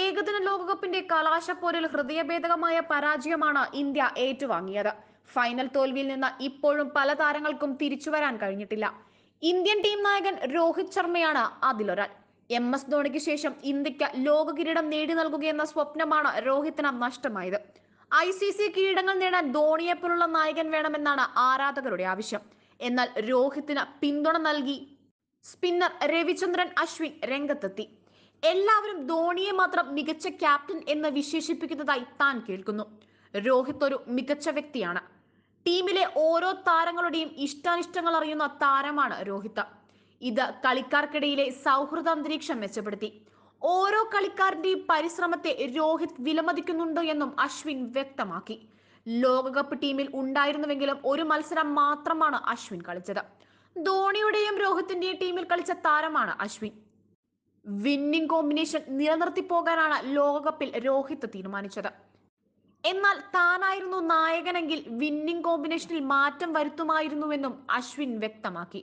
ഏകദിന ലോകകപ്പിന്റെ കലാശപ്പോരിൽ ഹൃദയഭേദകമായ പരാജയമാണ് ഇന്ത്യ ഏറ്റുവാങ്ങിയത് ഫൈനൽ തോൽവിയിൽ നിന്ന് ഇപ്പോഴും പല താരങ്ങൾക്കും തിരിച്ചു വരാൻ കഴിഞ്ഞിട്ടില്ല ഇന്ത്യൻ ടീം നായകൻ രോഹിത് ശർമ്മയാണ് അതിലൊരാൾ എം എസ് ധോണിക്ക് ശേഷം ഇന്ത്യക്ക് ലോക കിരീടം നേടി നൽകുകയെന്ന സ്വപ്നമാണ് രോഹിത്തിന് നഷ്ടമായത് ഐ സി സി കിരീടങ്ങൾ നേടാൻ ധോണിയെപ്പോലുള്ള നായകൻ വേണമെന്നാണ് ആരാധകരുടെ ആവശ്യം എന്നാൽ രോഹിത്തിന് പിന്തുണ നൽകി സ്പിന്നർ രവിചന്ദ്രൻ അശ്വിൻ രംഗത്തെത്തി എല്ലാവരും ധോണിയെ മാത്രം മികച്ച ക്യാപ്റ്റൻ എന്ന് വിശേഷിപ്പിക്കുന്നതായി താൻ കേൾക്കുന്നു രോഹിത് ഒരു മികച്ച വ്യക്തിയാണ് ടീമിലെ ഓരോ താരങ്ങളുടെയും ഇഷ്ടാനിഷ്ടങ്ങൾ അറിയുന്ന താരമാണ് രോഹിത് ഇത് കളിക്കാർക്കിടയിലെ സൗഹൃദ അന്തരീക്ഷം മെച്ചപ്പെടുത്തി ഓരോ കളിക്കാരന്റെയും പരിശ്രമത്തെ രോഹിത് വിലമതിക്കുന്നുണ്ടോ എന്നും അശ്വിൻ വ്യക്തമാക്കി ലോകകപ്പ് ടീമിൽ ഉണ്ടായിരുന്നുവെങ്കിലും ഒരു മത്സരം മാത്രമാണ് അശ്വിൻ കളിച്ചത് ധോണിയുടെയും രോഹിത്തിന്റെയും ടീമിൽ കളിച്ച താരമാണ് അശ്വിൻ വിന്നിംഗ് കോമ്പിനേഷൻ നിലനിർത്തി പോകാനാണ് ലോകകപ്പിൽ രോഹിത് തീരുമാനിച്ചത് എന്നാൽ താനായിരുന്നു നായകനെങ്കിൽ വിന്നിംഗ് കോമ്പിനേഷനിൽ മാറ്റം വരുത്തുമായിരുന്നുവെന്നും അശ്വിൻ വ്യക്തമാക്കി